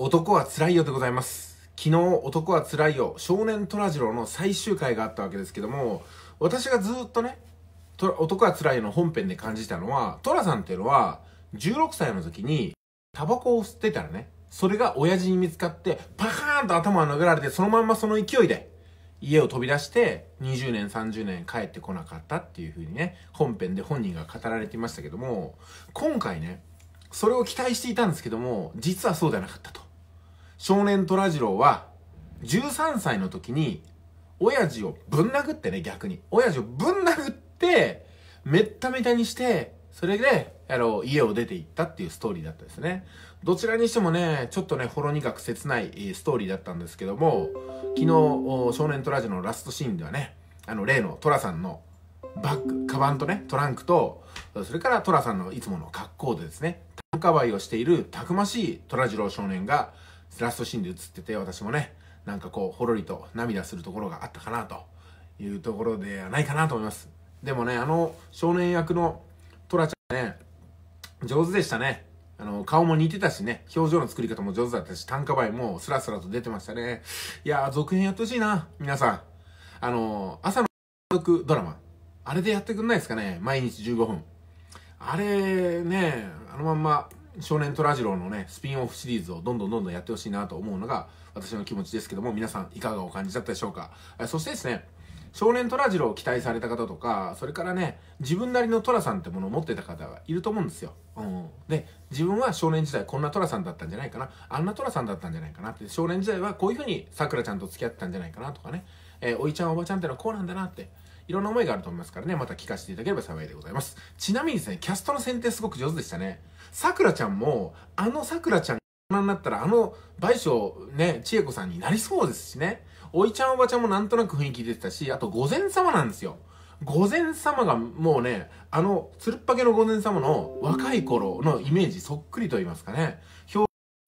男は辛いよでございます。昨日、男は辛いよ、少年虎次郎の最終回があったわけですけども、私がずっとね、男は辛いよの本編で感じたのは、虎さんっていうのは、16歳の時に、タバコを吸ってたらね、それが親父に見つかって、パカーンと頭を殴られて、そのまんまその勢いで、家を飛び出して、20年、30年帰ってこなかったっていう風にね、本編で本人が語られていましたけども、今回ね、それを期待していたんですけども、実はそうではなかったと。少年虎次郎は、13歳の時に、親父をぶん殴ってね、逆に。親父をぶん殴って、めっためたにして、それで、あの、家を出て行ったっていうストーリーだったですね。どちらにしてもね、ちょっとね、ほろ苦く切ないストーリーだったんですけども、昨日、少年虎次郎のラストシーンではね、あの、例の虎さんのバッグ、カバンとね、トランクと、それからトラさんのいつもの格好でですね、高バいをしているたくましいトラジロ少年が、ラストシーンで映ってて、私もね、なんかこう、ほろりと涙するところがあったかなというところではないかなと思います。でもね、あの少年役のトラちゃんね、上手でしたね。あの、顔も似てたしね、表情の作り方も上手だったし、単価倍もスラスラと出てましたね。いやー、続編やってほしいな、皆さん。あのー、朝の続ドラマ。あれでやってくんないですかね毎日15分。あれね、あのまんま少年虎次郎のね、スピンオフシリーズをどんどんどんどんやってほしいなと思うのが私の気持ちですけども、皆さんいかがお感じだったでしょうか。そしてですね、少年虎次郎を期待された方とか、それからね、自分なりの虎さんってものを持ってた方がいると思うんですよ。うん。で、自分は少年時代こんな虎さんだったんじゃないかな、あんな虎さんだったんじゃないかなって、少年時代はこういうふうに桜ちゃんと付き合ってたんじゃないかなとかね、えー、おいちゃんおばちゃんってのはこうなんだなって、いろんな思いがあると思いますからね、また聞かせていただければ幸いでございます。ちなみにですね、キャストの選定すごく上手でしたね。さくらちゃんも、あのさくらちゃんになったら、あの賠償ね、千恵子さんになりそうですしね。おいちゃんおばちゃんもなんとなく雰囲気出てたし、あと御前様なんですよ。御前様がもうね、あの、つるっぱけの御前様の若い頃のイメージそっくりと言いますかね。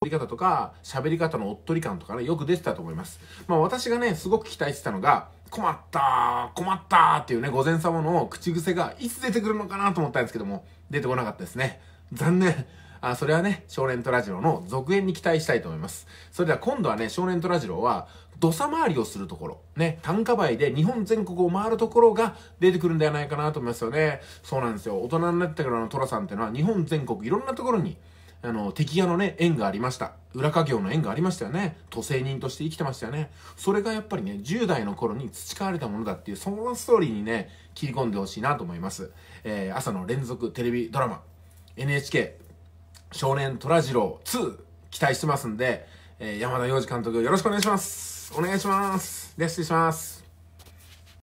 り方とか、喋り方のおっとり感とかね、よく出てたと思います。まあ私がね、すごく期待してたのが、困ったー、困ったーっていうね、御前様の口癖がいつ出てくるのかなと思ったんですけども、出てこなかったですね。残念。あ、それはね、少年とラジロの続編に期待したいと思います。それでは今度はね、少年とラジロは、土佐回りをするところ、ね、単価倍で日本全国を回るところが出てくるんではないかなと思いますよね。そうなんですよ。大人になってからの寅さんっていうのは、日本全国いろんなところに、あの、敵屋のね、縁がありました。裏家業の縁がありましたよね。都政人として生きてましたよね。それがやっぱりね、10代の頃に培われたものだっていう、そのストーリーにね、切り込んでほしいなと思います。えー、朝の連続テレビドラマ、NHK、少年虎次郎2、期待してますんで、えー、山田洋次監督よろしくお願いします。お願いします。失礼します。